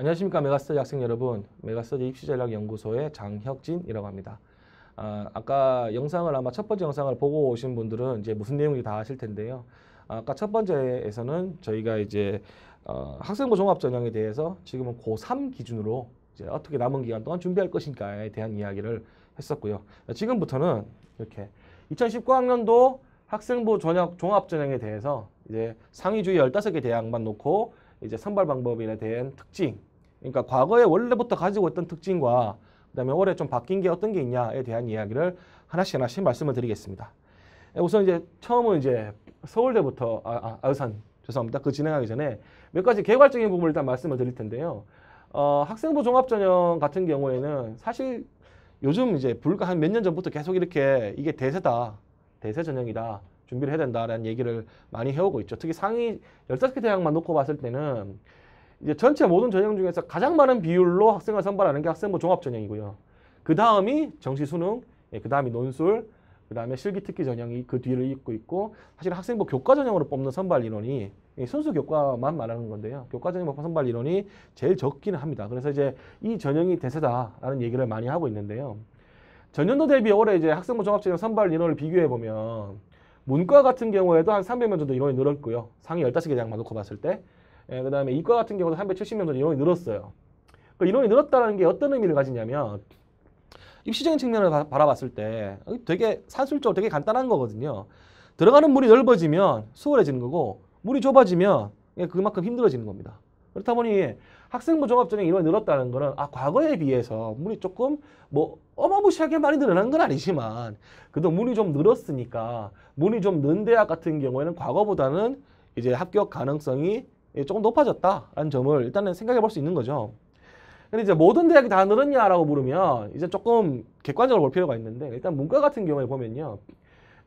안녕하십니까 메가스터디 학생 여러분 메가스터디 입시전략연구소의 장혁진이라고 합니다 아, 아까 영상을 아마 첫 번째 영상을 보고 오신 분들은 이제 무슨 내용인지 다 아실 텐데요 아까 첫 번째에서는 저희가 이제 어, 학생부 종합전형에 대해서 지금은 고3 기준으로 이제 어떻게 남은 기간 동안 준비할 것인가에 대한 이야기를 했었고요 지금부터는 이렇게 2019학년도 학생부 전역 종합전형에 대해서 이제 상위 주의 15개 대학만 놓고 이제 선발 방법에 대한 특징 그러니까 과거에 원래부터 가지고 있던 특징과 그다음에 올해 좀 바뀐 게 어떤 게 있냐에 대한 이야기를 하나씩 하나씩 말씀을 드리겠습니다. 예, 우선 이제 처음은 이제 서울대부터 아, 아 우선 죄송합니다. 그 진행하기 전에 몇 가지 개괄적인 부분을 일단 말씀을 드릴 텐데요. 어, 학생부 종합전형 같은 경우에는 사실 요즘 이제 불과 한 몇 년 전부터 계속 이렇게 이게 대세다. 대세 전형이다. 준비를 해야 된다라는 얘기를 많이 해오고 있죠. 특히 상위 열다섯 개 대학만 놓고 봤을 때는 이제 전체 모든 전형 중에서 가장 많은 비율로 학생을 선발하는 게 학생부 종합 전형이고요. 그 다음이 정시 수능, 예, 그 다음이 논술, 그 다음에 실기 특기 전형이 그 뒤를 잇고 있고 사실 학생부 교과 전형으로 뽑는 선발 인원이 예, 순수 교과만 말하는 건데요. 교과 전형 뽑는 선발 인원이 제일 적기는 합니다. 그래서 이제 이 전형이 대세다라는 얘기를 많이 하고 있는데요. 전년도 대비 올해 이제 학생부 종합 전형 선발 인원을 비교해 보면 문과 같은 경우에도 한 300명 정도 인원이 늘었고요. 상위 15개 대학만 놓고 봤을 때 예, 그 다음에 이과 같은 경우도 370명 정도 인원이 늘었어요. 그 인원이 늘었다는 게 어떤 의미를 가지냐면 입시적인 측면을 바, 바라봤을 때 되게 산술적으로 되게 간단한 거거든요. 들어가는 물이 넓어지면 수월해지는 거고 물이 좁아지면 그만큼 힘들어지는 겁니다. 그렇다 보니 학생부 종합전형 인원이 늘었다는 거는 아 과거에 비해서 물이 조금 뭐 어마무시하게 많이 늘어난 건 아니지만 그래도 물이 좀 늘었으니까 물이 좀 는 대학 같은 경우에는 과거보다는 이제 합격 가능성이 예, 조금 높아졌다라는 점을 일단은 생각해 볼 수 있는 거죠. 근데 이제 모든 대학이 다 늘었냐라고 물으면 이제 조금 객관적으로 볼 필요가 있는데 일단 문과 같은 경우에 보면요.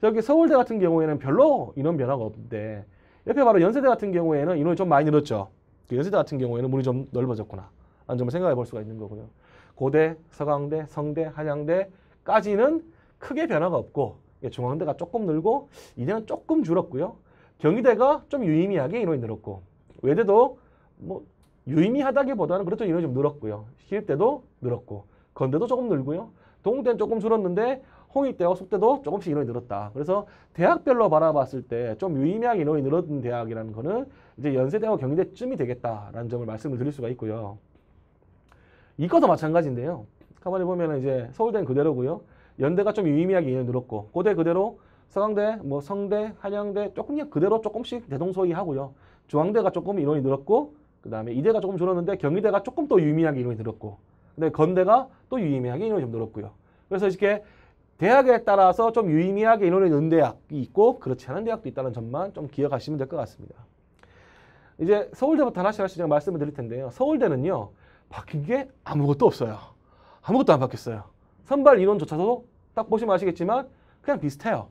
여기 서울대 같은 경우에는 별로 인원 변화가 없는데 옆에 바로 연세대 같은 경우에는 인원이 좀 많이 늘었죠. 그 연세대 같은 경우에는 문이 좀 넓어졌구나. 라는 점을 생각해 볼 수가 있는 거고요. 고대, 서강대, 성대, 한양대까지는 크게 변화가 없고 중앙대가 조금 늘고 이대는 조금 줄었고요. 경희대가 좀 유의미하게 인원이 늘었고 외대도 뭐 유의미하다기보다는 그래도 그렇죠. 인원이 좀 늘었고요. 신입대도 늘었고 건대도 조금 늘고요. 동대는 조금 줄었는데 홍익대와 숙대도 조금씩 인원이 늘었다. 그래서 대학별로 바라봤을 때 좀 유의미하게 인원이 늘었던 대학이라는 거는 이제 연세대와 경희대쯤이 되겠다라는 점을 말씀을 드릴 수가 있고요. 이과도 마찬가지인데요. 가만히 보면 이제 서울대는 그대로고요. 연대가 좀 유의미하게 인원이 늘었고 고대 그대로 서강대, 뭐 성대, 한양대 조금 그냥 그대로 조금씩 대동소이하고요. 중앙대가 조금 인원이 늘었고 그 다음에 이대가 조금 줄었는데 경희대가 조금 더 유의미하게 인원이 늘었고 근데 건대가 또 유의미하게 인원이 좀 늘었고요. 그래서 이렇게 대학에 따라서 좀 유의미하게 인원이 는 대학이 있고 그렇지 않은 대학도 있다는 점만 좀 기억하시면 될 것 같습니다. 이제 서울대부터 하나씩 하나씩 말씀을 드릴 텐데요. 서울대는요. 바뀐 게 아무것도 없어요. 아무것도 안 바뀌었어요. 선발 인원조차도 딱 보시면 아시겠지만 그냥 비슷해요.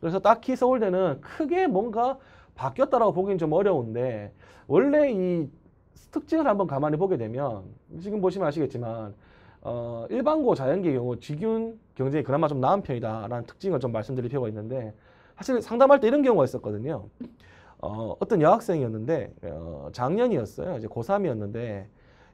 그래서 딱히 서울대는 크게 뭔가 바뀌었다라고 보기는 좀 어려운데 원래 이 특징을 한번 가만히 보게 되면 지금 보시면 아시겠지만 어, 일반고 자연계의 경우 지균 경쟁이 그나마 좀 나은 편이다라는 특징을 좀 말씀드릴 필요가 있는데 사실 상담할 때 이런 경우가 있었거든요. 어, 어떤 여학생이었는데 어, 작년이었어요. 이제 고3이었는데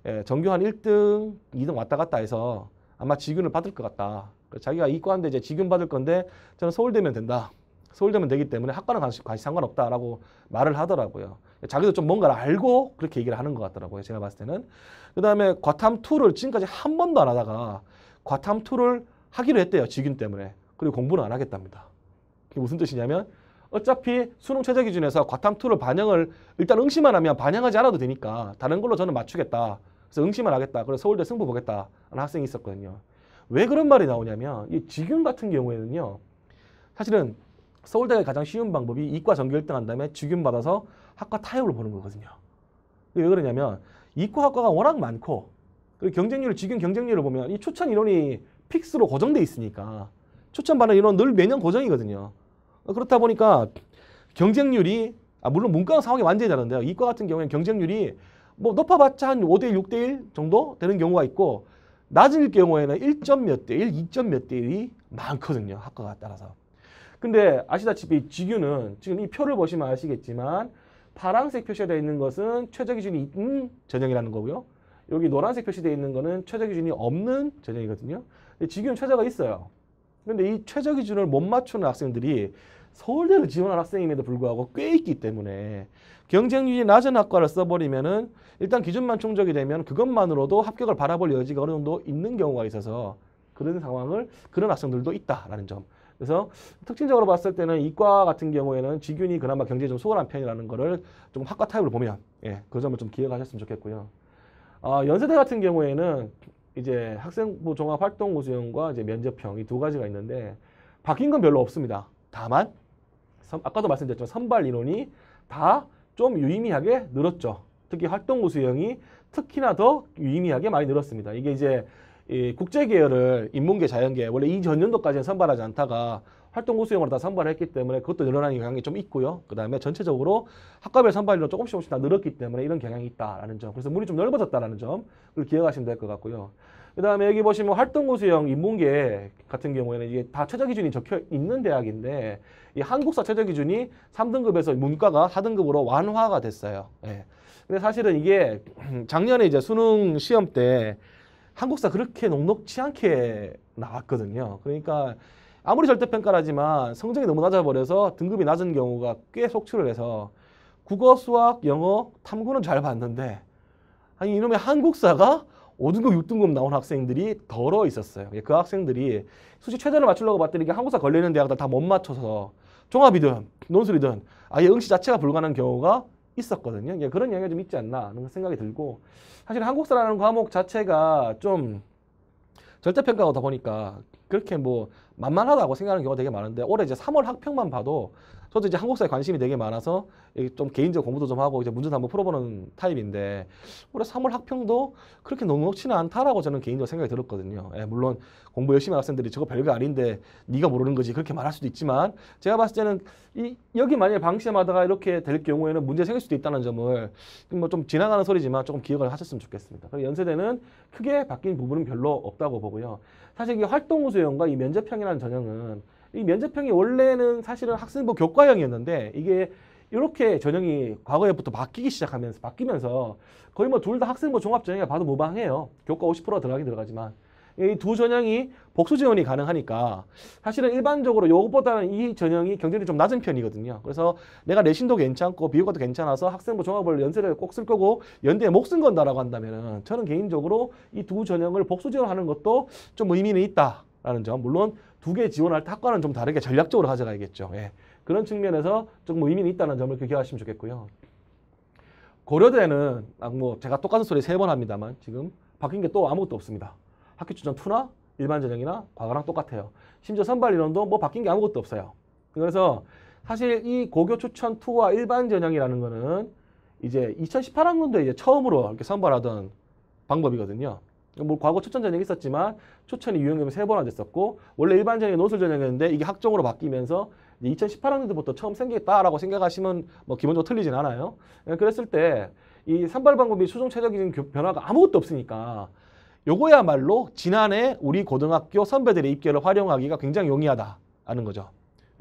예, 전교 한 1등, 2등 왔다 갔다 해서 아마 지균을 받을 것 같다. 자기가 이과인데 이제 지균 받을 건데 저는 서울대면 된다. 서울대면 되기 때문에 학과는 관시, 관시 상관없다라고 말을 하더라고요. 자기도 좀 뭔가를 알고 그렇게 얘기를 하는 것 같더라고요. 제가 봤을 때는. 그 다음에 과탐2를 지금까지 한 번도 안 하다가 과탐2를 하기로 했대요. 직인 때문에. 그리고 공부는 안 하겠답니다. 그게 무슨 뜻이냐면 어차피 수능 최저 기준에서 과탐2를 반영을 일단 응시만 하면 반영하지 않아도 되니까 다른 걸로 저는 맞추겠다. 그래서 응시만 하겠다. 그래서 서울대 승부 보겠다. 하는 학생이 있었거든요. 왜 그런 말이 나오냐면 이 직윤 같은 경우에는요. 사실은 서울대가 가장 쉬운 방법이 이과 전교 1등 한 다음에 직균 받아서 학과 타협을 보는 거거든요. 왜 그러냐면 이과 학과가 워낙 많고 그리고 경쟁률, 직균 경쟁률을 보면 이 추천 이론이 픽스로 고정돼 있으니까 추천 받는 이론은 늘 매년 고정이거든요. 그렇다 보니까 경쟁률이 아 물론 문과는 상황이 완전히 다른데요. 이과 같은 경우에는 경쟁률이 뭐 높아봤자 한 5대 6대 1 정도 되는 경우가 있고 낮을 경우에는 1점 몇대 1, 2점 몇대 1이 많거든요. 학과가 따라서. 근데 아시다시피 지유는 지금 이 표를 보시면 아시겠지만 파란색 표시되어 있는 것은 최저기준이 있는 전형이라는 거고요. 여기 노란색 표시되어 있는 거는 최저기준이 없는 전형이거든요. 근데 직유는 최저가 있어요. 근데 이 최저기준을 못 맞추는 학생들이 서울대를 지원한 학생임에도 불구하고 꽤 있기 때문에 경쟁률이 낮은 학과를 써버리면은 일단 기준만 충족이 되면 그것만으로도 합격을 바라볼 여지가 어느 정도 있는 경우가 있어서 그런 상황을 그런 학생들도 있다라는 점 그래서 특징적으로 봤을 때는 이과 같은 경우에는 지균이 그나마 경제에 좀 소홀한 편이라는 거를 좀 학과 타입으로 보면 예, 그 점을 좀 기억하셨으면 좋겠고요. 어, 연세대 같은 경우에는 이제 학생부 종합 활동 우수형과 이제 면접형 이 두 가지가 있는데 바뀐 건 별로 없습니다. 다만 선, 아까도 말씀드렸지만 선발 인원이 다 좀 유의미하게 늘었죠. 특히 활동 우수형이 특히나 더 유의미하게 많이 늘었습니다. 이게 이제 이 국제 계열을 인문계, 자연계 원래 이 전년도까지는 선발하지 않다가 활동 고수형으로다선발 했기 때문에 그것도 늘어나는 경향이 좀 있고요. 그 다음에 전체적으로 학과별 선발률은 조금씩 조금씩 다 늘었기 때문에 이런 경향이 있다라는 점. 그래서 문이좀 넓어졌다라는 점을 기억하시면 될 것 같고요. 그 다음에 여기 보시면 활동 고수형 인문계 같은 경우에는 이게 다 최저 기준이 적혀 있는 대학인데 이 한국사 최저 기준이 3등급에서 문과가 4등급으로 완화가 됐어요. 예. 근데 사실은 이게 작년에 이제 수능 시험 때 한국사 그렇게 녹록치 않게 나왔거든요. 그러니까 아무리 절대평가라지만 성적이 너무 낮아버려서 등급이 낮은 경우가 꽤 속출을 해서 국어, 수학, 영어, 탐구는 잘 봤는데 아니 이놈의 한국사가 5등급, 6등급 나온 학생들이 덜어 있었어요. 그 학생들이 수시 최대를 맞추려고 봤더니 한국사 걸리는 대학들 다 못 맞춰서 종합이든 논술이든 아예 응시 자체가 불가능한 경우가 있었거든요. 그 그런 영향이 좀 있지 않나 하는 생각이 들고 사실 한국사라는 과목 자체가 좀 절대평가하다 보니까 그렇게 뭐 만만하다고 생각하는 경우가 되게 많은데 올해 이제 3월 학평만 봐도 저도 이제 한국사에 관심이 되게 많아서 좀 개인적 공부도 좀 하고 이제 문제도 한번 풀어보는 타입인데 올해 3월 학평도 그렇게 녹록치는 않다라고 저는 개인적으로 생각이 들었거든요. 예, 물론 공부 열심히 하는 학생들이 저거 별거 아닌데 네가 모르는 거지 그렇게 말할 수도 있지만 제가 봤을 때는 이, 여기 만약에 방심하다가 이렇게 될 경우에는 문제 생길 수도 있다는 점을 뭐좀 지나가는 소리지만 조금 기억을 하셨으면 좋겠습니다. 그리고 연세대는 크게 바뀐 부분은 별로 없다고 보고요. 사실 이 활동우수형과 이 면접형이라는 전형은 이 면접형이 원래는 사실은 학생부 교과형이었는데 이게 이렇게 전형이 과거에부터 바뀌기 시작하면서 바뀌면서 거의 뭐 둘 다 학생부 종합 전형이 봐도 무방해요. 교과 50%가 들어가긴 들어가지만 이 두 전형이 복수 지원이 가능하니까 사실은 일반적으로 요것보다는 이 전형이 경쟁이 좀 낮은 편이거든요. 그래서 내가 내신도 괜찮고 비교과도 괜찮아서 학생부 종합을 연세를 꼭 쓸 거고 연대에 목쓴 건다라고 한다면은 저는 개인적으로 이 두 전형을 복수 지원하는 것도 좀 의미는 있다. 라는 점. 물론 두 개 지원할 때 학과는 좀 다르게 전략적으로 가져가야겠죠. 예. 그런 측면에서 조금 뭐 의미는 있다는 점을 그 기억하시면 좋겠고요. 고려대는 아, 뭐 제가 똑같은 소리 세 번 합니다만 지금 바뀐 게 또 아무것도 없습니다. 학교 추천 투나 일반 전형이나 과거랑 똑같아요. 심지어 선발 인원도 뭐 바뀐 게 아무것도 없어요. 그래서 사실 이 고교 추천 투와 일반 전형이라는 거는 이제 2018학년도에 이제 처음으로 이렇게 선발하던 방법이거든요. 뭐 과거 초천 전형이 있었지만 초천이 유형염이 세번 안됐었고 원래 일반 전형이 논술 전형이었는데 이게 학종으로 바뀌면서 2018학년도부터 처음 생겼다라고 생각하시면 뭐 기본적으로 틀리진 않아요. 예, 그랬을 때 이 산발 방법이 수중 최적기준 변화가 아무것도 없으니까 요거야말로 지난해 우리 고등학교 선배들의 입결을 활용하기가 굉장히 용이하다라는 거죠.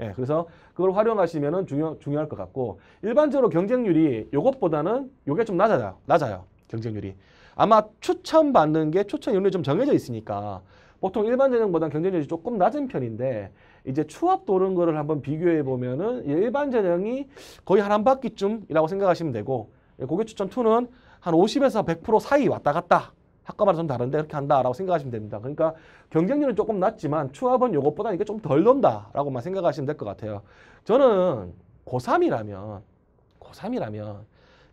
예, 그래서 그걸 활용하시면 중요, 중요할 것 같고 일반적으로 경쟁률이 요것보다는 요게 좀 낮아요. 낮아요. 경쟁률이. 아마 추천받는 게 추천 연율이 좀 정해져 있으니까 보통 일반 재정보다 경쟁률이 조금 낮은 편인데 이제 추합 도는 거를 한번 비교해 보면은 일반 재정이 거의 한 한 바퀴쯤이라고 생각하시면 되고 예, 고객 추천 2는 한 50에서 100% 사이 왔다 갔다 학과마다 좀 다른데 그렇게 한다라고 생각하시면 됩니다. 그러니까 경쟁률은 조금 낮지만 추합은 이것보다 이게 좀덜 논다라고만 생각하시면 될 것 같아요. 저는 고3이라면 고3이라면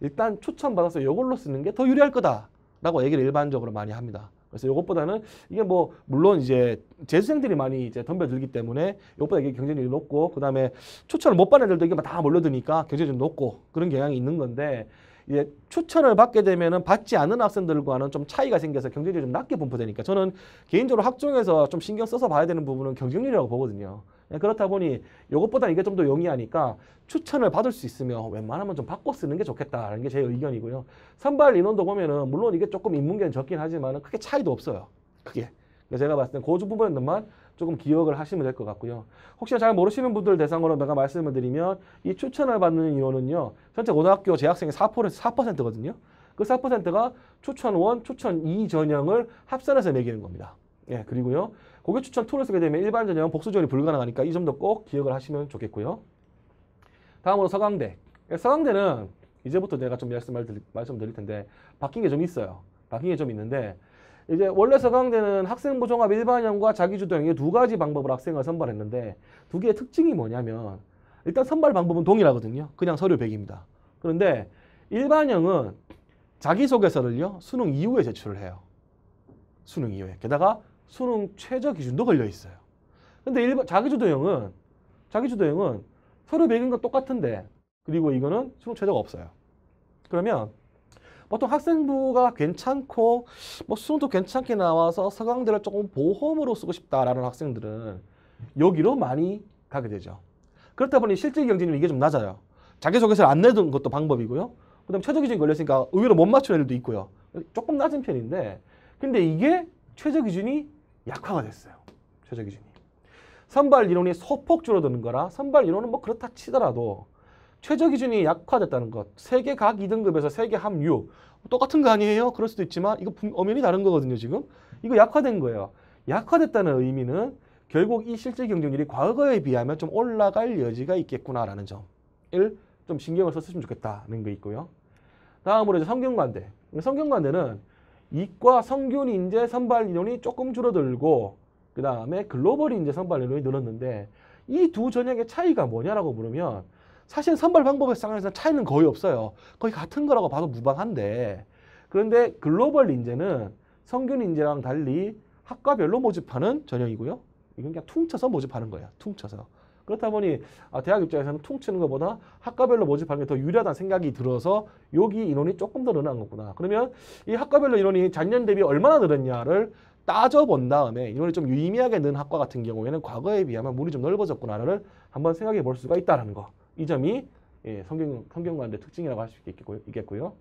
일단 추천받아서 이걸로 쓰는 게 더 유리할 거다. 라고 얘기를 일반적으로 많이 합니다. 그래서 이것보다는 이게 뭐 물론 이제 재수생들이 많이 이제 덤벼들기 때문에 이것보다 이게 경쟁률이 높고 그다음에 추천을 못 받는 애들도 이게 다 몰려드니까 경쟁률이 높고 그런 경향이 있는 건데 이제 추천을 받게 되면은 받지 않은 학생들과는 좀 차이가 생겨서 경쟁률이 좀 낮게 분포되니까 저는 개인적으로 학종에서 좀 신경 써서 봐야 되는 부분은 경쟁률이라고 보거든요. 예, 그렇다 보니 이것보다 이게 좀 더 용이하니까 추천을 받을 수 있으면 어, 웬만하면 좀 바꿔 쓰는 게 좋겠다라는 게 제 의견이고요. 선발 인원도 보면은 물론 이게 조금 인문계는 적긴 하지만 크게 차이도 없어요. 크게. 제가 봤을 때 고주 부분만 조금 기억을 하시면 될 것 같고요. 혹시 잘 모르시는 분들 대상으로 내가 말씀을 드리면 이 추천을 받는 인원은요. 전체 고등학교 재학생의 4%, 4%거든요. 그 4%가 추천 원 추천 2 전형을 합산해서 매기는 겁니다. 예, 그리고요. 고객 추천 툴을 쓰게 되면 일반 전형 복수 지원이 불가능하니까 이 점도 꼭 기억을 하시면 좋겠고요. 다음으로 서강대. 예, 서강대는 이제부터 내가 좀 말씀을 드릴, 말씀드릴 텐데 바뀐 게 좀 있어요. 바뀐 게 좀 있는데 이제 원래 서강대는 학생부 종합 일반형과 자기주도형 의두 가지 방법으로 학생을 선발했는데 두 개의 특징이 뭐냐면 일단 선발 방법은 동일하거든요. 그냥 서류 100입니다. 그런데 일반형은 자기소개서를요. 수능 이후에 제출을 해요. 수능 이후에. 게다가 수능 최저 기준도 걸려 있어요. 근데 일반 자기주도형은 자기주도형은 서류 배경과 똑같은데 그리고 이거는 수능 최저가 없어요. 그러면 보통 학생부가 괜찮고 뭐 수능도 괜찮게 나와서 서강대를 조금 보험으로 쓰고 싶다라는 학생들은 여기로 많이 가게 되죠. 그렇다 보니 실질 경쟁률 이게 이좀 낮아요. 자기소개서를 안 내던 것도 방법이고요. 그다음 에 최저 기준 이 걸렸으니까 의외로 못 맞추는 애들도 있고요. 조금 낮은 편인데 근데 이게 최저 기준이 약화가 됐어요. 최저 기준이. 선발 이론이 소폭 줄어드는 거라 선발 이론은뭐 그렇다 치더라도 최저 기준이 약화됐다는 것. 세계 각 2등급에서 세계 합류. 똑같은 거 아니에요? 그럴 수도 있지만 이거 엄연히 다른 거거든요, 지금. 이거 약화된 거예요. 약화됐다는 의미는 결국 이 실제 경쟁률이 과거에 비하면 좀 올라갈 여지가 있겠구나라는 점을 좀 신경을 썼으면 좋겠다는 게 있고요. 다음으로 이제 성균관대. 성균관대는 이과 성균 인재 선발 인원이 조금 줄어들고 그 다음에 글로벌 인재 선발 인원이 늘었는데 이 두 전형의 차이가 뭐냐라고 물으면 사실 선발 방법에상황서 차이는 거의 없어요. 거의 같은 거라고 봐도 무방한데 그런데 글로벌 인재는 성균 인재랑 달리 학과별로 모집하는 전형이고요. 이건 그냥 퉁쳐서 모집하는 거예요. 퉁쳐서. 그렇다 보니 아, 대학 입장에서는 퉁치는 것보다 학과별로 모집하는 게 더 유리하다는 생각이 들어서 여기 인원이 조금 더 늘어난 거구나. 그러면 이 학과별로 인원이 작년 대비 얼마나 늘었냐를 따져본 다음에 인원이 좀 유의미하게 는 학과 같은 경우에는 과거에 비하면 문이 좀 넓어졌구나를 한번 생각해 볼 수가 있다는 거. 이 점이 예, 성경, 성경관대 특징이라고 할 수 있겠고요. 있겠고요.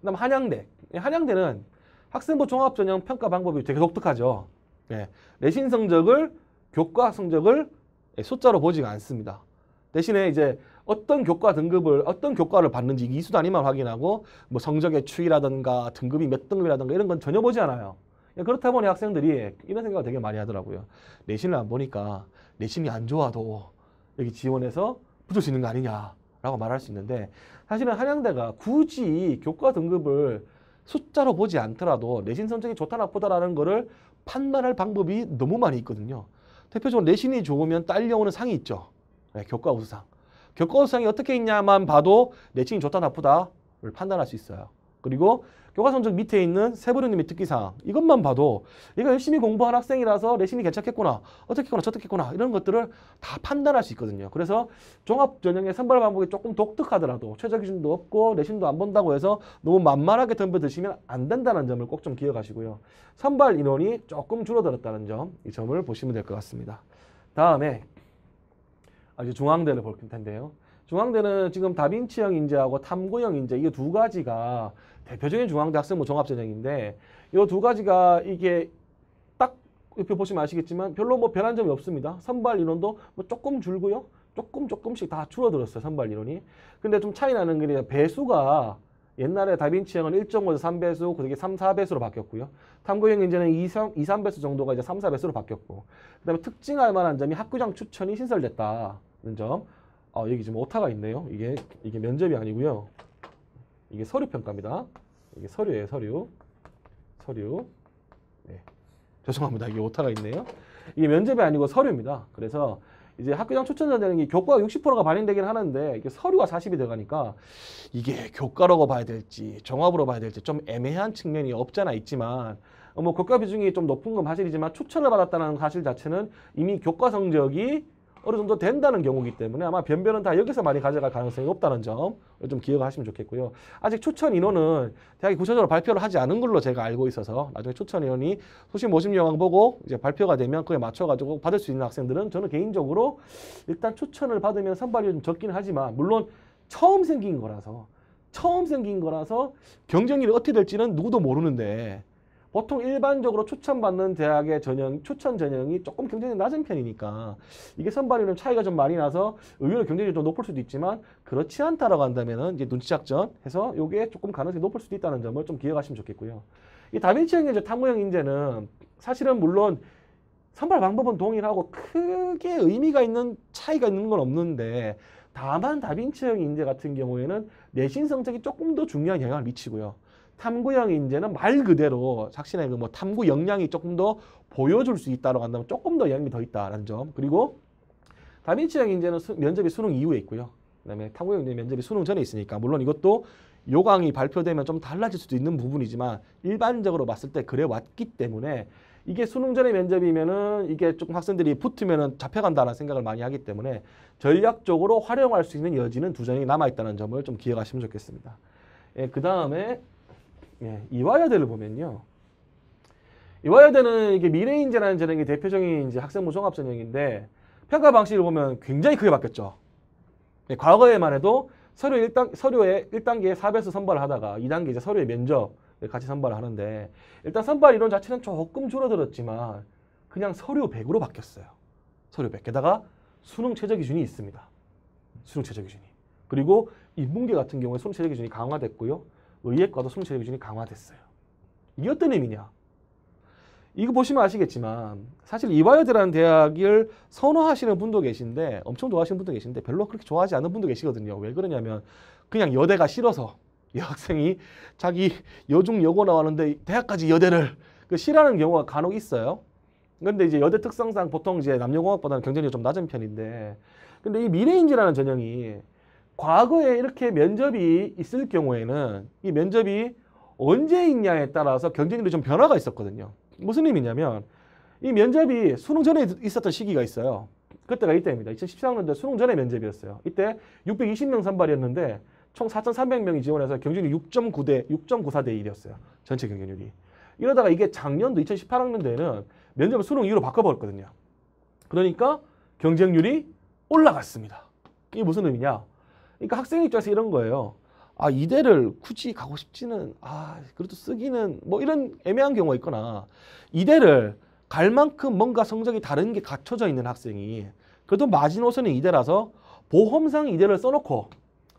그 다음 한양대. 예, 한양대는 학생부 종합전형 평가 방법이 되게 독특하죠. 예, 내신 성적을 교과 성적을 예, 숫자로 보지가 않습니다. 대신에 이제 어떤 교과 등급을 어떤 교과를 받는지 이수 단위만 확인하고 뭐 성적의 추이라든가 등급이 몇 등급이라든가 이런 건 전혀 보지 않아요. 예, 그렇다 보니 학생들이 이런 생각을 되게 많이 하더라고요. 내신을 안 보니까 내신이 안 좋아도 여기 지원해서 붙을 수 있는 거 아니냐라고 말할 수 있는데 사실은 한양대가 굳이 교과 등급을 숫자로 보지 않더라도 내신 성적이 좋다 나쁘다라는 거를 판단할 방법이 너무 많이 있거든요. 대표적으로 내신이 좋으면 딸려오는 상이 있죠. 네, 교과우수상. 교과우수상이 어떻게 있냐만 봐도 내신이 좋다 나쁘다를 판단할 수 있어요. 그리고 교과 성적 밑에 있는 세부류님의 특기사항 이것만 봐도 이거 열심히 공부한 학생이라서 내신이 괜찮겠구나 어떻겠구나 저렇겠구나 이런 것들을 다 판단할 수 있거든요. 그래서 종합 전형의 선발 방법이 조금 독특하더라도 최저 기준도 없고 내신도 안 본다고 해서 너무 만만하게 덤벼드시면 안 된다는 점을 꼭 좀 기억하시고요. 선발 인원이 조금 줄어들었다는 점 이 점을 보시면 될 것 같습니다. 다음에 아주 중앙대를 볼 텐데요. 중앙대는 지금 다빈치형 인재하고 탐구형 인재 이 두 가지가 대표적인 중앙대 학생부 종합전형인데 이 두 가지가 이게 딱 옆에 보시면 아시겠지만 별로 뭐 변한 점이 없습니다. 선발 이론도뭐 조금 줄고요. 조금 조금씩 다 줄어들었어요. 선발 이론이 근데 좀 차이 나는 게 배수가 옛날에 다빈치형은 1.5에서 3배수, 그게 3, 4배수로 바뀌었고요. 탐구형 인재는 2, 3, 2 3배수 정도가 이제 3, 4배수로 바뀌었고. 그다음에 특징할 만한 점이 학교장 추천이 신설됐다는 점. 아 여기 지금 오타가 있네요. 이게 이게 면접이 아니고요. 이게 서류 평가입니다. 이게 서류예요, 서류. 서류. 네. 죄송합니다. 이게 오타가 있네요. 이게 면접이 아니고 서류입니다. 그래서 이제 학교장 추천자 되는 게교과 60%가 반영되긴 하는데 이게 서류가 40이 들어가니까 이게 교과라고 봐야 될지 종합으로 봐야 될지 좀 애매한 측면이 없잖아 있지만 뭐 교과 비중이 좀 높은 건 사실이지만 추천을 받았다는 사실 자체는 이미 교과 성적이 어느 정도 된다는 경우이기 때문에 아마 변변은다 여기서 많이 가져갈 가능성이 없다는 점을좀 기억하시면 좋겠고요. 아직 추천 인원은 대학이 구체적으로 발표를 하지 않은 걸로 제가 알고 있어서 나중에 추천 인원이 소신 모집 영향 보고 이제 발표가 되면 그에 맞춰가지고 받을 수 있는 학생들은 저는 개인적으로 일단 추천을 받으면 선발이 좀 적긴 하지만 물론 처음 생긴 거라서 처음 생긴 거라서 경쟁률이 어떻게 될지는 누구도 모르는데 보통 일반적으로 추천받는 대학의 전형, 추천 전형이 조금 경쟁이 낮은 편이니까 이게 선발이는 차이가 좀 많이 나서 의외로 경쟁력이좀 높을 수도 있지만 그렇지 않다라고 한다면은 이제 눈치 작전 해서 요게 조금 가능성이 높을 수도 있다는 점을 좀 기억하시면 좋겠고요. 이 다빈치형 인재, 탐구형 인재는 사실은 물론 선발 방법은 동일하고 크게 의미가 있는 차이가 있는 건 없는데 다만 다빈치형 인재 같은 경우에는 내신 성적이 조금 더 중요한 영향을 미치고요. 탐구형 인재는 말 그대로 작신의 그뭐 탐구 역량이 조금 더 보여줄 수 있다라고 한다면 조금 더 영향이 더 있다라는 점. 그리고 다빈치형 인재는 수, 면접이 수능 이후에 있고요. 그다음에 탐구형 인재 면접이 수능 전에 있으니까 물론 이것도 요강이 발표되면 좀 달라질 수도 있는 부분이지만 일반적으로 봤을 때 그래 왔기 때문에 이게 수능 전에 면접이면은 이게 조금 학생들이 붙으면은 잡혀간다는 생각을 많이 하기 때문에 전략적으로 활용할 수 있는 여지는 두 장이 남아있다는 점을 좀 기억하시면 좋겠습니다. 예, 그 다음에 예, 이화여대를 보면요. 이화여대는 이게 미래인재라는 전형이 대표적인 이제 학생부 종합 전형인데 평가 방식을 보면 굉장히 크게 바뀌었죠. 예, 과거에만 해도 서류 1단, 서류의 1단계에 4배수 선발을 하다가 2단계 이제 서류의 면접 같이 선발을 하는데 일단 선발 이론 자체는 조금 줄어들었지만 그냥 서류 100으로 바뀌었어요. 서류 100. 게다가 수능 최저 기준이 있습니다. 수능 최저 기준이. 그리고 인문계 같은 경우에 수능 최저 기준이 강화됐고요. 의예과도 성취적 기준이 강화됐어요. 이게 어떤 의미냐? 이거 보시면 아시겠지만 사실 이화여대라는 대학을 선호하시는 분도 계신데 엄청 좋아하시는 분도 계신데 별로 그렇게 좋아하지 않는 분도 계시거든요. 왜 그러냐면 그냥 여대가 싫어서 여학생이 자기 여중 여고 나왔는데 대학까지 여대를 그 싫어하는 경우가 간혹 있어요. 근데 이제 여대 특성상 보통 이제 남녀공학보다는 경쟁력이좀 낮은 편인데 근데 이 미래인지라는 전형이 과거에 이렇게 면접이 있을 경우에는 이 면접이 언제 있냐에 따라서 경쟁률이 좀 변화가 있었거든요. 무슨 의미냐면 이 면접이 수능 전에 있었던 시기가 있어요. 그때가 이때입니다. 2014학년도 수능 전에 면접이었어요. 이때 620명 선발이었는데 총 4,300명이 지원해서 경쟁률이 6.9대 6.94대 1이었어요. 전체 경쟁률이. 이러다가 이게 작년도 2018학년도에는 면접을 수능 이후로 바꿔버렸거든요. 그러니까 경쟁률이 올라갔습니다. 이게 무슨 의미냐? 그러니까 학생 입장에서 이런 거예요. 아 이대를 굳이 가고 싶지는 아 그래도 쓰기는 뭐 이런 애매한 경우가 있거나 이대를 갈 만큼 뭔가 성적이 다른 게 갖춰져 있는 학생이 그래도 마지노선이 이대라서 보험상 이대를 써놓고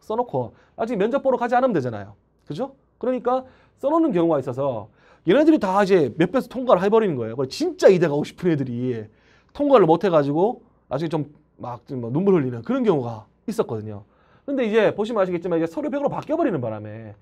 써놓고 나중에 면접 보러 가지 않으면 되잖아요. 그죠? 그러니까 써놓는 경우가 있어서 얘네들이 다 이제 몇 배수 통과를 해버리는 거예요. 진짜 이대 가고 싶은 애들이 통과를 못 해가지고 나중에 좀막 뭐 눈물 흘리는 그런 경우가 있었거든요. 근데 이제 보시면 아시겠지만 이제 서류 1으로 바뀌어버리는 바람에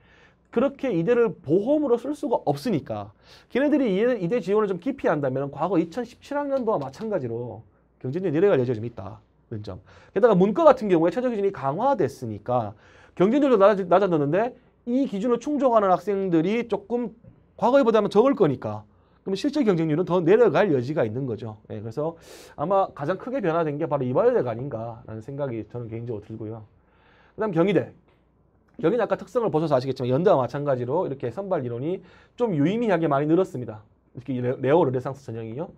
그렇게 이대를 보험으로 쓸 수가 없으니까 걔네들이 이대 지원을 좀 깊이 한다면 과거 2017학년도와 마찬가지로 경쟁률 내려갈 여지가 좀 있다. 는 점. 게다가 문과 같은 경우에 최저 기준이 강화됐으니까 경쟁률도 낮아졌는데 이 기준을 충족하는 학생들이 조금 과거에보다는 적을 거니까 그럼 실제 경쟁률은 더 내려갈 여지가 있는 거죠. 예, 그래서 아마 가장 크게 변화된 게 바로 이발대가 아닌가라는 생각이 저는 개인적으로 들고요. 그다음 경희대. 경희대 아까 특성을 보셔서 아시겠지만 연대와 마찬가지로 이렇게 선발 이론이좀 유의미하게 많이 늘었습니다. 이렇게 레오 르네상스 전형이요.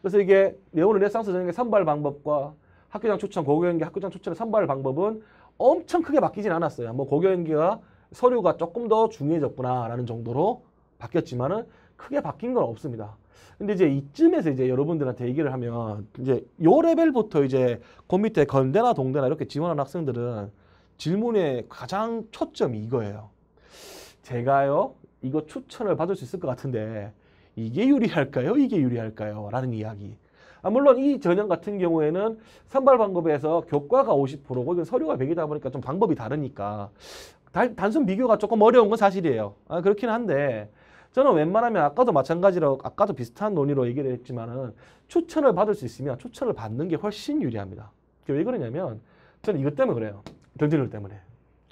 그래서 이게 레오 르네상스 전형의 선발 방법과 학교장 추천, 고교연계 학교장 추천의 선발 방법은 엄청 크게 바뀌진 않았어요. 뭐 고교연계가 서류가 조금 더 중요해졌구나라는 정도로 바뀌었지만은 크게 바뀐 건 없습니다. 근데 이제 이쯤에서 이제 여러분들한테 얘기를 하면 이제 요 레벨부터 이제 그 밑에 건대나 동대나 이렇게 지원하는 학생들은 질문의 가장 초점이 이거예요. 제가요, 이거 추천을 받을 수 있을 것 같은데 이게 유리할까요? 이게 유리할까요? 라는 이야기. 아, 물론 이 전형 같은 경우에는 선발 방법에서 교과가 50%고 이건 서류가 100이다 보니까 좀 방법이 다르니까 단, 단순 비교가 조금 어려운 건 사실이에요. 아, 그렇긴 한데 저는 웬만하면 아까도 마찬가지로 아까도 비슷한 논의로 얘기를 했지만은 추천을 받을 수 있으면 추천을 받는 게 훨씬 유리합니다. 왜 그러냐면 저는 이것 때문에 그래요. 결제료 때문에.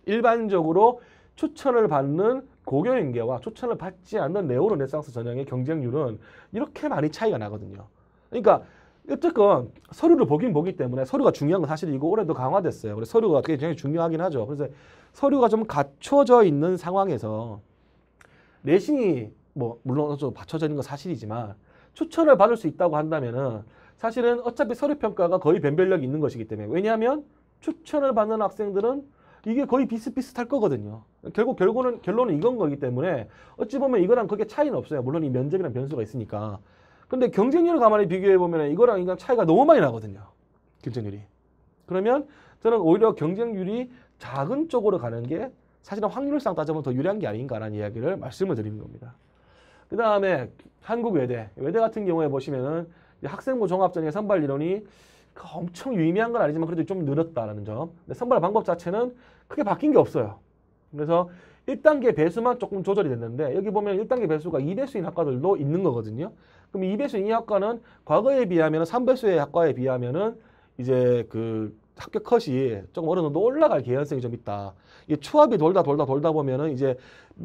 일반적으로 추천을 받는 고교인계와 추천을 받지 않는 네오르네상스 전형의 경쟁률은 이렇게 많이 차이가 나거든요. 그러니까 어쨌건 서류를 보긴 보기 때문에 서류가 중요한 건 사실이고 올해도 강화됐어요. 그래서 서류가 굉장히 중요하긴 하죠. 그래서 서류가 좀 갖춰져 있는 상황에서 내신이 뭐 물론 좀 받쳐져 있는 건 사실이지만 추천을 받을 수 있다고 한다면은 사실은 어차피 서류 평가가 거의 변별력이 있는 것이기 때문에 왜냐하면 추천을 받는 학생들은 이게 거의 비슷비슷할 거거든요. 결국 결론은 결론은 이건 거기 때문에 어찌 보면 이거랑 그게 차이는 없어요. 물론 이 면접이란 변수가 있으니까. 근데 경쟁률을 가만히 비교해 보면 이거랑 이건 차이가 너무 많이 나거든요. 경쟁률이. 그러면 저는 오히려 경쟁률이 작은 쪽으로 가는 게 사실은 확률상 따져보면 더 유리한 게 아닌가라는 이야기를 말씀을 드리는 겁니다. 그 다음에 한국 외대, 외대 같은 경우에 보시면은 학생부 종합전형 선발 이론이 그 엄청 유의미한 건 아니지만 그래도 좀 늘었다라는 점. 선발 방법 자체는 크게 바뀐 게 없어요. 그래서 1단계 배수만 조금 조절이 됐는데 여기 보면 1단계 배수가 2배수인 학과들도 있는 거거든요. 그럼 2배수인 이 학과는 과거에 비하면 3배수의 학과에 비하면은 이제 그 합격 컷이 조금 어느 정도 올라갈 개연성이 좀 있다. 이게 추합이 돌다 돌다 돌다 보면은 이제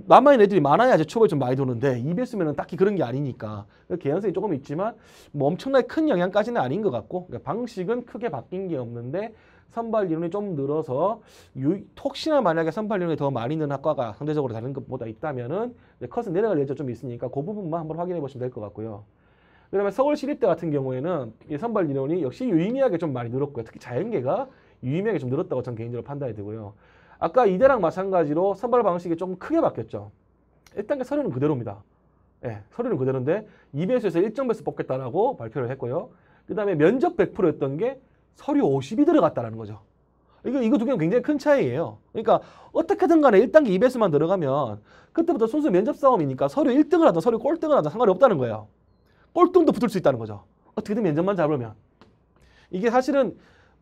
남아있는 애들이 많아야 제 초벌이 좀 많이 도는데 EBS면은 딱히 그런 게 아니니까 개연성이 조금 있지만 뭐 엄청나게 큰 영향까지는 아닌 것 같고 그러니까 방식은 크게 바뀐 게 없는데 선발 이론이 좀 늘어서 유, 혹시나 만약에 선발 이론이 더 많이 있는 학과가 상대적으로 다른 것보다 있다면은 컷은 내려갈 예정 좀 있으니까 그 부분만 한번 확인해 보시면 될 것 같고요. 그다음에 서울시립대 같은 경우에는 선발 이론이 역시 유의미하게 좀 많이 늘었고요. 특히 자연계가 유의미하게 좀 늘었다고 저는 개인적으로 판단이 되고요. 아까 이대랑 마찬가지로 선발 방식이 조금 크게 바뀌었죠. 1단계 그 서류는 그대로입니다. 예, 서류는 그대로인데 2배수에서 1점 배수 뽑겠다라고 발표를 했고요. 그 다음에 면접 100%였던 게 서류 50이 들어갔다라는 거죠. 이거, 이거 두 개는 굉장히 큰 차이예요. 그러니까 어떻게든 간에 1단계 2배수만 그 들어가면 그때부터 순수 면접 싸움이니까 서류 1등을 하든 서류 꼴등을 하든 상관이 없다는 거예요. 꼴등도 붙을 수 있다는 거죠. 어떻게든 면접만 잡으면. 이게 사실은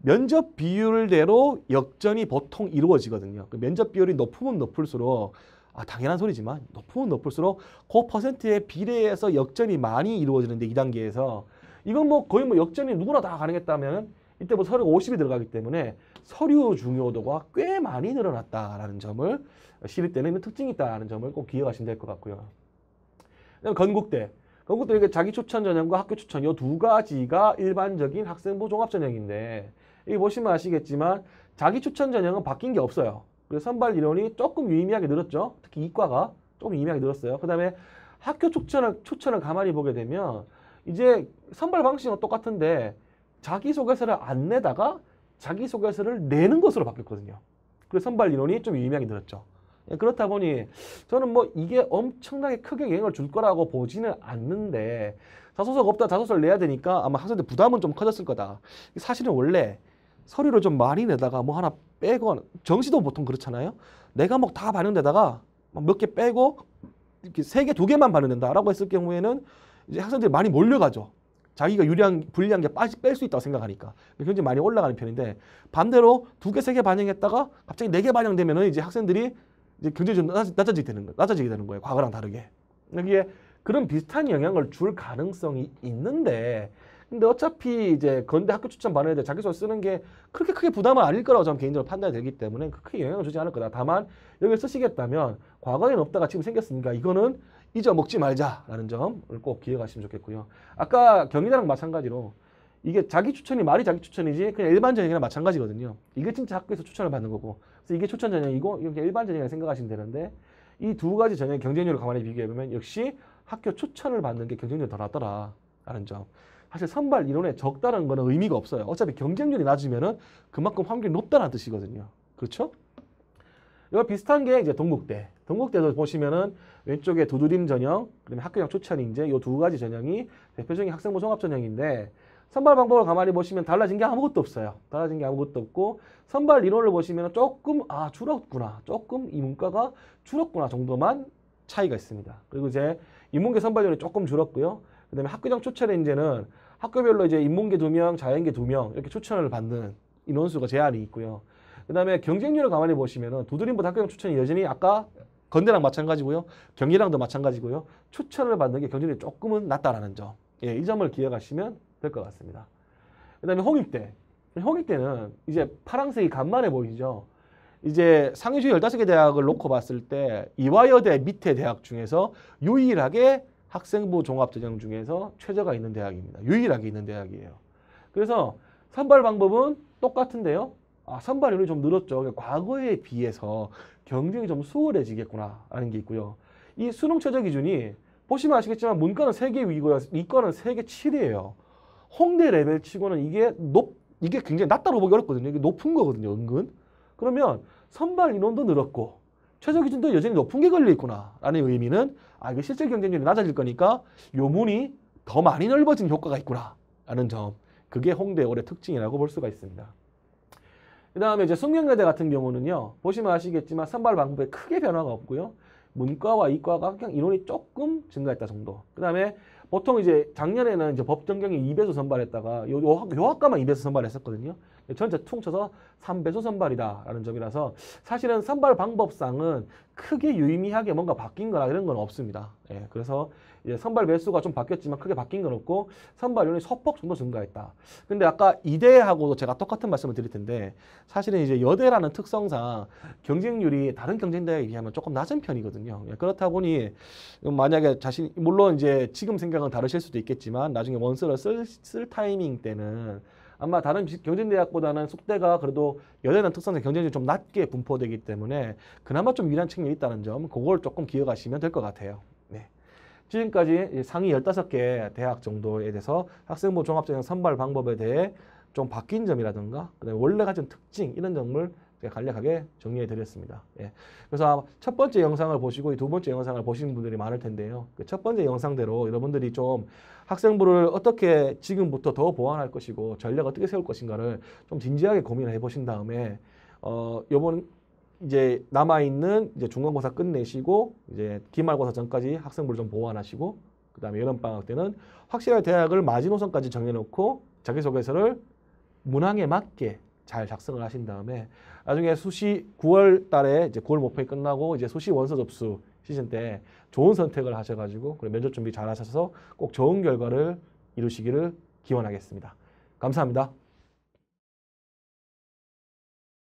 면접 비율대로 역전이 보통 이루어지거든요. 그 면접 비율이 높으면 높을수록 아, 당연한 소리지만 높으면 높을수록 그 퍼센트에 비례해서 역전이 많이 이루어지는데 이단계에서 이건 뭐 거의 뭐 역전이 누구나 다 가능했다면 이때 뭐 서류 가 50이 들어가기 때문에 서류 중요도가 꽤 많이 늘어났다라는 점을 시립 때는 그 특징이 있다라는 점을 꼭 기억하시면 될 것 같고요. 그다음 건국대. 건국대 이게 자기 추천 전형과 학교 추천 이 두 가지가 일반적인 학생부 종합 전형인데 여기 보시면 아시겠지만 자기 추천 전형은 바뀐 게 없어요. 그래서 선발 이론이 조금 유의미하게 늘었죠. 특히 이과가 조금 유의미하게 늘었어요. 그 다음에 학교 추천을, 추천을 가만히 보게 되면 이제 선발 방식은 똑같은데 자기소개서를 안 내다가 자기소개서를 내는 것으로 바뀌었거든요. 그래서 선발 이론이좀 유의미하게 늘었죠. 예, 그렇다 보니 저는 뭐 이게 엄청나게 크게 영향을 줄 거라고 보지는 않는데 자소서가 없다 자소서를 내야 되니까 아마 학생들 부담은 좀 커졌을 거다. 사실은 원래 서류를 좀 많이 내다가 뭐 하나 빼건 정시도 보통 그렇잖아요. 내가뭐다 반영되다가 몇 개 빼고 이렇게 세 개, 두 개만 반영된다라고 했을 경우에는 이제 학생들이 많이 몰려가죠. 자기가 유리한 불리한 게 빠지 뺄 수 있다고 생각하니까 굉장히 많이 올라가는 편인데 반대로 두 개, 세 개 반영했다가 갑자기 네 개 반영되면은 이제 학생들이 이제 굉장히 좀 낮아지게 되는 거, 예요 낮아지게 되는 거예요. 과거랑 다르게 여기에 그런 비슷한 영향을 줄 가능성이 있는데 근데 어차피 이제 건대 학교 추천 받는 애들 자기소개 쓰는 게 그렇게 크게 부담은 아닐 거라고 저는 개인적으로 판단이 되기 때문에 그 크게 영향을 주지 않을 거다. 다만 여기 쓰시겠다면 과거에는 없다가 지금 생겼으니까 이거는 잊어먹지 말자라는 점을 꼭 기억하시면 좋겠고요. 아까 경희대랑 마찬가지로 이게 자기 추천이 말이 자기 추천이지 그냥 일반 전형이랑 마찬가지거든요. 이게 진짜 학교에서 추천을 받는 거고 그래서 이게 추천 전형이고 이게 일반 전형이라 생각하시면 되는데 이 두 가지 전형의 경쟁률을 가만히 비교해보면 역시 학교 추천을 받는 게 경쟁률이 더 낮더라라는 점. 사실 선발 이론에 적다는 거는 의미가 없어요. 어차피 경쟁률이 낮으면은 그만큼 확률이 높다는 뜻이거든요. 그렇죠? 이거 비슷한 게 이제 동국대. 동국대에서 보시면은 왼쪽에 두드림 전형, 그다음에 학교형 추천 인재 이 두 가지 전형이 대표적인 학생부 종합 전형인데 선발 방법을 가만히 보시면 달라진 게 아무것도 없어요. 달라진 게 아무것도 없고 선발 이론을 보시면 조금 아 줄었구나, 조금 이 문과가 줄었구나 정도만 차이가 있습니다. 그리고 이제 인문계 선발률이 조금 줄었고요. 그다음에 학교형 추천 인재는 학교별로 이제 인문계 두명 자연계 두명 이렇게 추천을 받는 인원수가 제한이 있고요. 그 다음에 경쟁률을 가만히 보시면은 두드림보다 학교형 추천이 여전히 아까 건대랑 마찬가지고요. 경희랑도 마찬가지고요. 추천을 받는 게 경쟁률이 조금은 낮다라는 점. 예, 이 점을 기억하시면 될 것 같습니다. 그 다음에 홍익대. 홍익대는 이제 파랑색이 간만에 보이죠. 이제 상위주 15개 대학을 놓고 봤을 때 이화여대 밑에 대학 중에서 유일하게 학생부 종합전형 중에서 최저가 있는 대학입니다. 유일하게 있는 대학이에요. 그래서 선발 방법은 똑같은데요. 아, 선발률이 좀 늘었죠. 그러니까 과거에 비해서 경쟁이 좀 수월해지겠구나라는 게 있고요. 이 수능 최저 기준이 보시면 아시겠지만 문과는 3개 위고요. 이과는 3개 7이에요. 홍대 레벨 치고는 이게 높 이게 굉장히 낮다고 보기 어렵거든요. 이게 높은 거거든요, 은근. 그러면 선발 인원도 늘었고 최저 기준도 여전히 높은 게 걸려 있구나라는 의미는 아 이거 실제 경쟁률이 낮아질 거니까 요문이 더 많이 넓어진 효과가 있구나라는 점 그게 홍대 올해 특징이라고 볼 수가 있습니다. 그 다음에 이제 성명여대 같은 경우는요 보시면 아시겠지만 선발 방법에 크게 변화가 없고요 문과와 이과가 그냥 인원이 조금 증가했다 정도 그 다음에 보통 이제 작년에는 이제 법정경에 2배수 선발했다가 요, 요, 요 학과만 2배수 선발했었거든요 전체 퉁쳐서 3배수 선발이다라는 점이라서 사실은 선발 방법상은 크게 유의미하게 뭔가 바뀐 거나 이런 건 없습니다. 예, 그래서 이제 선발 배수가 좀 바뀌었지만 크게 바뀐 건 없고 선발율이 서폭 정도 증가했다. 근데 아까 이대하고도 제가 똑같은 말씀을 드릴 텐데 사실은 이제 여대라는 특성상 경쟁률이 다른 경쟁대에 비하면 조금 낮은 편이거든요. 예, 그렇다 보니 만약에 자신 물론 이제 지금 생각은 다르실 수도 있겠지만 나중에 원스를 쓸, 쓸 타이밍 때는 아마 다른 경쟁대학보다는속대가 그래도 여대는 특성상 경쟁이좀 낮게 분포되기 때문에 그나마 좀 유리한 측면이 있다는 점 그걸 조금 기억하시면 될 것 같아요. 네. 지금까지 상위 15개 대학 정도에 대해서 학생부 종합적인 선발 방법에 대해 좀 바뀐 점이라든가 그다음에 원래 가진 특징 이런 점을 간략하게 정리해 드렸습니다. 예. 그래서 첫 번째 영상을 보시고 두 번째 영상을 보시는 분들이 많을 텐데요. 그 첫 번째 영상대로 여러분들이 좀 학생부를 어떻게 지금부터 더 보완할 것이고 전략 어떻게 세울 것인가를 좀 진지하게 고민해 을 보신 다음에 어 요번 이제 남아 있는 이제 중간고사 끝내시고 이제 기말고사 전까지 학생부를 좀 보완하시고 그다음에 여름 방학 때는 확실하게 대학을 마지노선까지 정해 놓고 자기소개서를 문항에 맞게 잘 작성을 하신 다음에 나중에 수시 9월 달에 이제 9월 목표이 끝나고 이제 수시 원서 접수 시즌 때 좋은 선택을 하셔가지고 면접 준비 잘 하셔서 꼭 좋은 결과를 이루시기를 기원하겠습니다. 감사합니다.